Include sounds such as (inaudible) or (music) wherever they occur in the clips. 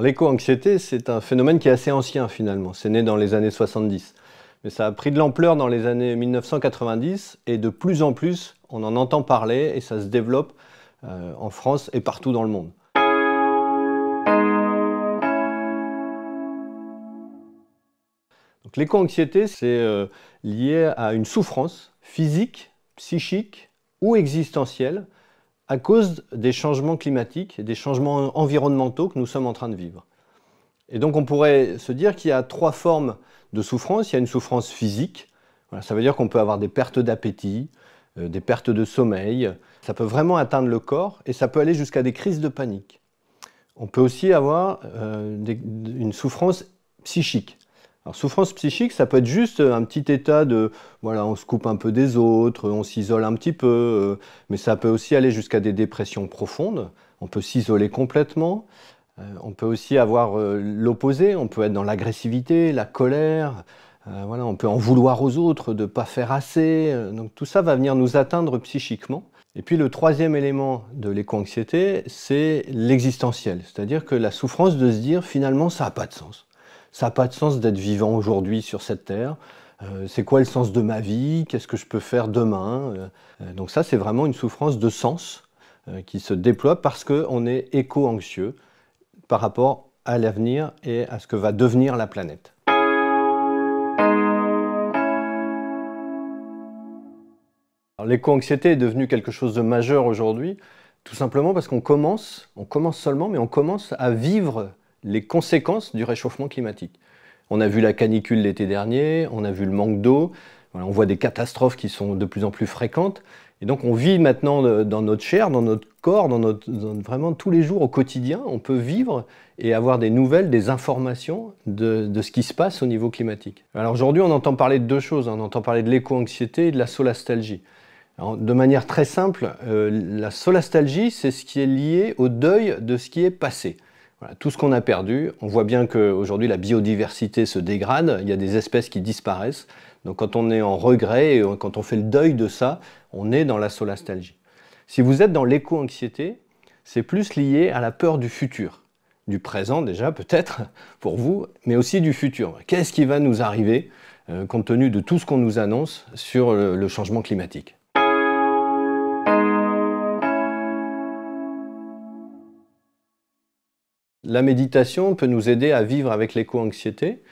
l'éco-anxiété, c'est un phénomène qui est assez ancien finalement, c'est né dans les années 70, mais ça a pris de l'ampleur dans les années 1990 et de plus en plus on en entend parler et ça se développe euh, en France et partout dans le monde. l'éco-anxiété, c'est euh, lié à une souffrance physique, psychique ou existentielle à cause des changements climatiques, et des changements environnementaux que nous sommes en train de vivre. Et donc on pourrait se dire qu'il y a trois formes de souffrance. Il y a une souffrance physique, ça veut dire qu'on peut avoir des pertes d'appétit, euh, des pertes de sommeil, ça peut vraiment atteindre le corps et ça peut aller jusqu'à des crises de panique. On peut aussi avoir euh, une souffrance psychique, alors, souffrance psychique, ça peut être juste euh, un petit état de, voilà, on se coupe un peu des autres, on s'isole un petit peu, euh, mais ça peut aussi aller jusqu'à des dépressions profondes. On peut s'isoler complètement. Euh, on peut aussi avoir l'opposé. On peut être dans l'agressivité, la colère. voilà, on peut en vouloir aux autres de ne pas faire assez. Donc tout ça va venir nous atteindre psychiquement. Et puis le troisième élément de l'éco-anxiété, c'est l'existentiel. C'est-à-dire que la souffrance de se dire finalement ça n'a pas de sens ça n'a pas de sens d'être vivant aujourd'hui sur cette terre. Euh, c'est quoi le sens de ma vie Qu'est-ce que je peux faire demain euh, euh, Donc ça, c'est vraiment une souffrance de sens qui se déploie parce qu'on est éco-anxieux par rapport à l'avenir et à ce que va devenir la planète. L'éco-anxiété est devenue quelque chose de majeur aujourd'hui, tout simplement parce qu'on commence, on commence seulement, mais on commence à vivre les conséquences du réchauffement climatique. On a vu la canicule l'été dernier, on a vu le manque d'eau, on voit des catastrophes qui sont de plus en plus fréquentes. Et donc on vit maintenant euh, dans notre chair, dans notre corps, dans notre, vraiment tous les jours au quotidien, on peut vivre et avoir des nouvelles, des informations de, ce qui se passe au niveau climatique. Alors aujourd'hui on entend parler de deux choses, hein. on entend parler de l'éco-anxiété et de la solastalgie. de manière très simple, euh, la solastalgie c'est ce qui est lié au deuil de ce qui est passé tout ce qu'on a perdu, on voit bien qu'aujourd'hui la biodiversité se dégrade, il y a des espèces qui disparaissent. Donc quand on est en regret et quand on fait le deuil de ça, on est dans la solastalgie. Si vous êtes dans l'éco-anxiété, c'est plus lié à la peur du futur, du présent déjà peut-être (laughs) pour vous, mais aussi du futur. Qu'est-ce qui va nous arriver euh, compte tenu de tout ce qu'on nous annonce sur le changement climatique La méditation peut nous aider à vivre avec l'éco-anxiété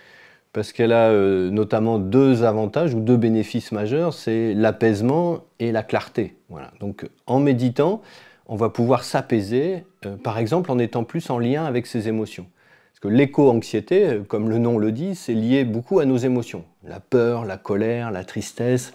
parce qu'elle a euh, notamment deux avantages ou deux bénéfices majeurs, c'est l'apaisement et la clarté. Donc en méditant, on va pouvoir s'apaiser, euh, par exemple en étant plus en lien avec ses émotions. Parce que l'éco-anxiété, euh, comme le nom le dit, c'est lié beaucoup à nos émotions. La peur, la colère, la tristesse.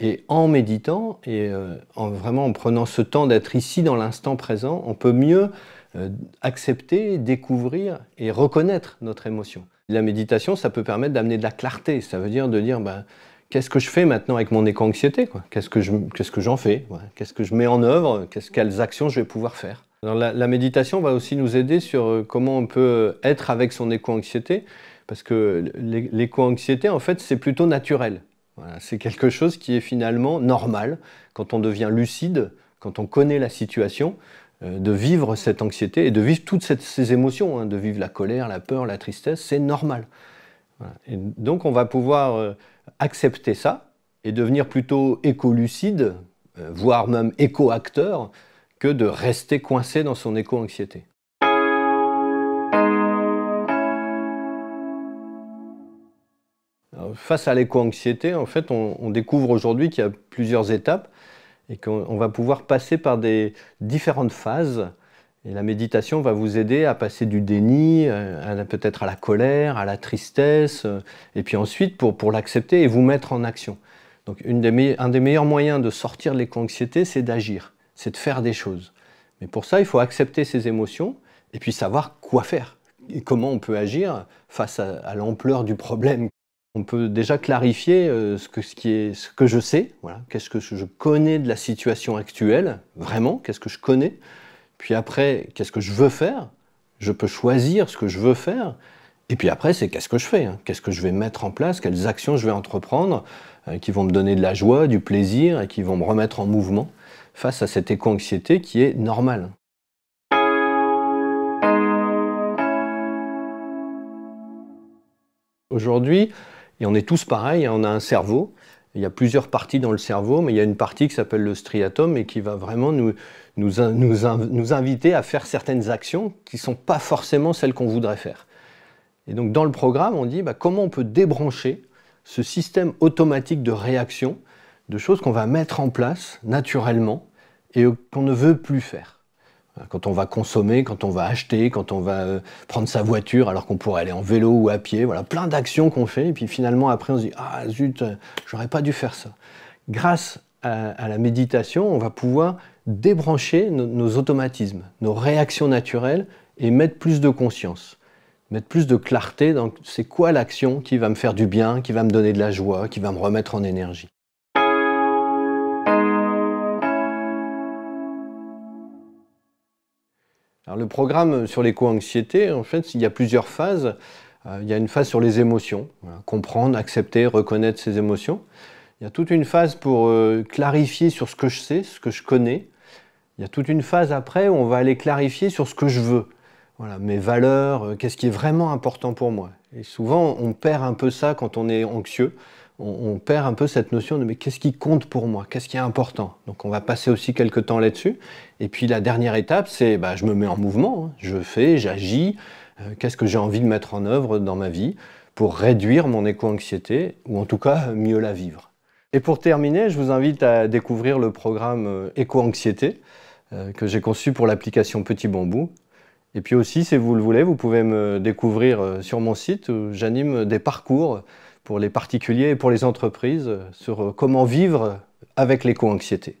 Et en méditant, et en vraiment en prenant ce temps d'être ici dans l'instant présent, on peut mieux euh, accepter, découvrir et reconnaître notre émotion. La méditation, ça peut permettre d'amener de la clarté. Ça veut dire de dire, ben, qu'est-ce que je fais maintenant avec mon éco-anxiété Qu'est-ce que j'en fais Qu'est-ce que je mets en œuvre Quelles actions je vais pouvoir faire la, méditation va aussi nous aider sur euh, comment on peut euh, être avec son éco-anxiété, parce que l'éco-anxiété, en fait, c'est plutôt naturel. c'est quelque chose qui est finalement normal quand on devient lucide, quand on connaît la situation, euh, de vivre cette anxiété et de vivre toutes ces émotions, hein, de vivre la colère, la peur, la tristesse, c'est normal. Et donc on va pouvoir euh, accepter ça et devenir plutôt éco-lucide, euh, voire même éco-acteur, que de rester coincé dans son éco-anxiété. Face à l'éco-anxiété, en fait, on découvre aujourd'hui qu'il y a plusieurs étapes et qu'on va pouvoir passer par des différentes phases. Et la méditation va vous aider à passer du déni, euh, peut-être à la colère, à la tristesse, euh, et puis ensuite pour, l'accepter et vous mettre en action. Donc un des meilleurs moyens de sortir de l'éco-anxiété, c'est d'agir, c'est de faire des choses. Mais pour ça, il faut accepter ses émotions et puis savoir quoi faire et comment on peut agir face à l'ampleur du problème on peut déjà clarifier euh, ce, que, qui est, ce que je sais, qu'est-ce que je connais de la situation actuelle, vraiment, qu'est-ce que je connais, puis après, qu'est-ce que je veux faire, je peux choisir ce que je veux faire, et puis après, c'est qu'est-ce que je fais, hein? qu'est-ce que je vais mettre en place, quelles actions je vais entreprendre, euh, qui vont me donner de la joie, du plaisir, et qui vont me remettre en mouvement face à cette éco-anxiété qui est normale. Aujourd'hui, et on est tous pareils, hein, on a un cerveau. Il y a plusieurs parties dans le cerveau, mais il y a une partie qui s'appelle le striatum et qui va vraiment nous, inviter à faire certaines actions qui ne sont pas forcément celles qu'on voudrait faire. Et donc dans le programme, on dit bah, comment on peut débrancher ce système automatique de réaction de choses qu'on va mettre en place naturellement et qu'on ne veut plus faire. Quand on va consommer, quand on va acheter, quand on va euh, prendre sa voiture alors qu'on pourrait aller en vélo ou à pied, voilà, plein d'actions qu'on fait, et puis finalement après on se dit Ah zut, euh, j'aurais pas dû faire ça. Grâce à, la méditation, on va pouvoir débrancher nos, nos automatismes, nos réactions naturelles et mettre plus de conscience mettre plus de clarté dans c'est quoi l'action qui va me faire du bien, qui va me donner de la joie, qui va me remettre en énergie. le programme sur l'éco-anxiété, en fait, il y a plusieurs phases. Euh, il y a une phase sur les émotions, comprendre, accepter, reconnaître ses émotions. Il y a toute une phase pour euh, clarifier sur ce que je sais, ce que je connais. Il y a toute une phase après où on va aller clarifier sur ce que je veux. Voilà, mes valeurs, euh, qu'est-ce qui est vraiment important pour moi. Et souvent, on perd un peu ça quand on est anxieux on, perd un peu cette notion de mais qu'est-ce qui compte pour moi Qu'est-ce qui est important Donc on va passer aussi quelques temps là-dessus. Et puis la dernière étape, c'est bah, je me mets en mouvement, hein. je fais, j'agis, euh, qu'est-ce que j'ai envie de mettre en œuvre dans ma vie pour réduire mon éco-anxiété ou en tout cas mieux la vivre. Et pour terminer, je vous invite à découvrir le programme euh, Éco-anxiété euh, que j'ai conçu pour l'application Petit Bambou. Et puis aussi, si vous le voulez, vous pouvez me découvrir sur mon site où j'anime des parcours pour les particuliers et pour les entreprises sur euh, comment vivre avec l'éco-anxiété.